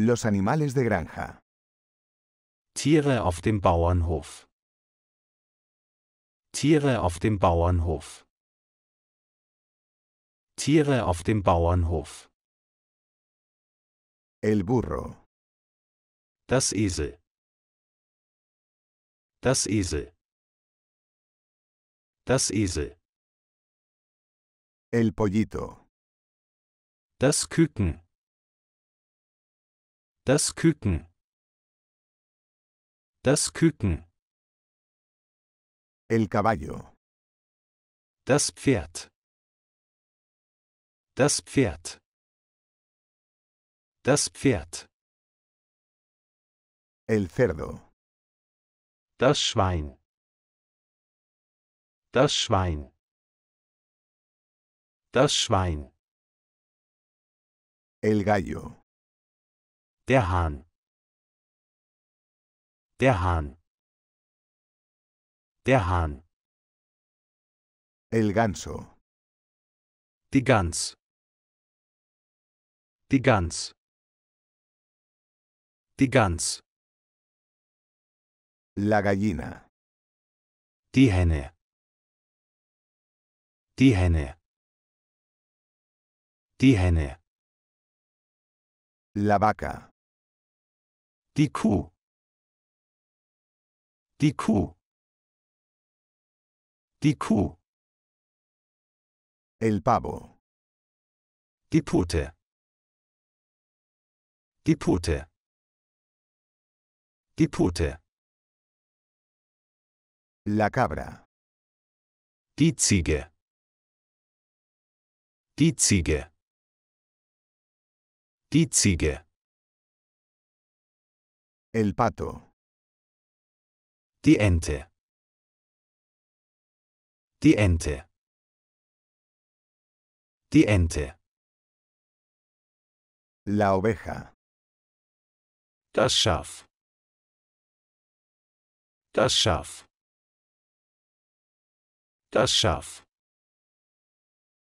Los animales de granja. Tiere auf dem Bauernhof. Tiere auf dem Bauernhof. Tiere auf dem Bauernhof. El burro. Das Esel. Das Esel. Das Esel. El pollito. Das Küken. Das Küken. Das Küken. El caballo. Das Pferd. Das Pferd. Das Pferd. El cerdo. Das Schwein. Das Schwein. Das Schwein. El gallo. Der Hahn. Der Hahn. Der Hahn. El ganso. Die Gans. Die Gans. Die Gans. La gallina. Die Henne. Die Henne. Die Henne. La vaca. Die Kuh. Die Kuh. Die Kuh. El pavo. Die Pute. Die Pute. Die Pute. La cabra. Die Ziege. Die Ziege. Die Ziege. El pato. Die Ente. Die Ente. Die Ente. La oveja. Das Schaf. Das Schaf. Das Schaf.